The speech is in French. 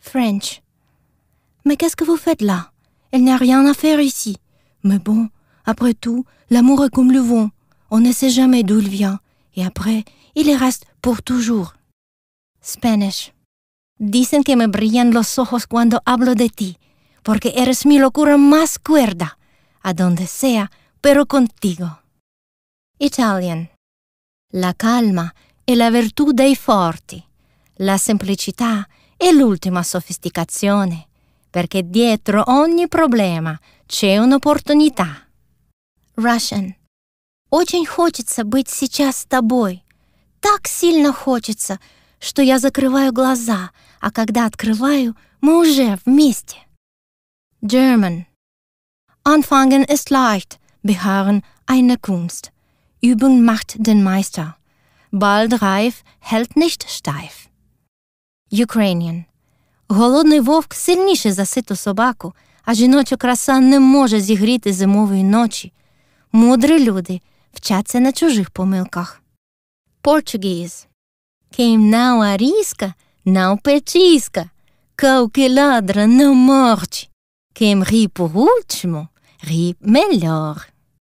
French. Mais qu'est-ce que vous faites là Elle n'a rien à faire ici. Mais bon, après tout, l'amour est comme le vent. On ne sait jamais d'où il vient. Et après, il y reste pour toujours. Spanish. Dicen que me brillan los ojos cuando hablo de ti, porque eres mi locura más cuerda, a donde sea, pero contigo. Italian. La calma è la virtù dei forti, la semplicità e l'ultima sofisticazione, perché dietro ogni problema c'è un'opportunità. Russian. Очень хочется быть сейчас с тобой. Так сильно хочется, что я закрываю глаза, а когда открываю, мы уже вместе. German. Anfangen ist leicht, beharren eine Kunst. Übung macht den Meister. Bald reif, hält nicht steif. Ukrainian. Голодний вовк сильніше за ситу собаку, а жіноча краса не може зігріти зимової ночі. Мудрі люди вчаться на чужих помилках. Portuguese. Quem não arisca, não petisca. Cão que ladra, não morde. Quem ri por último,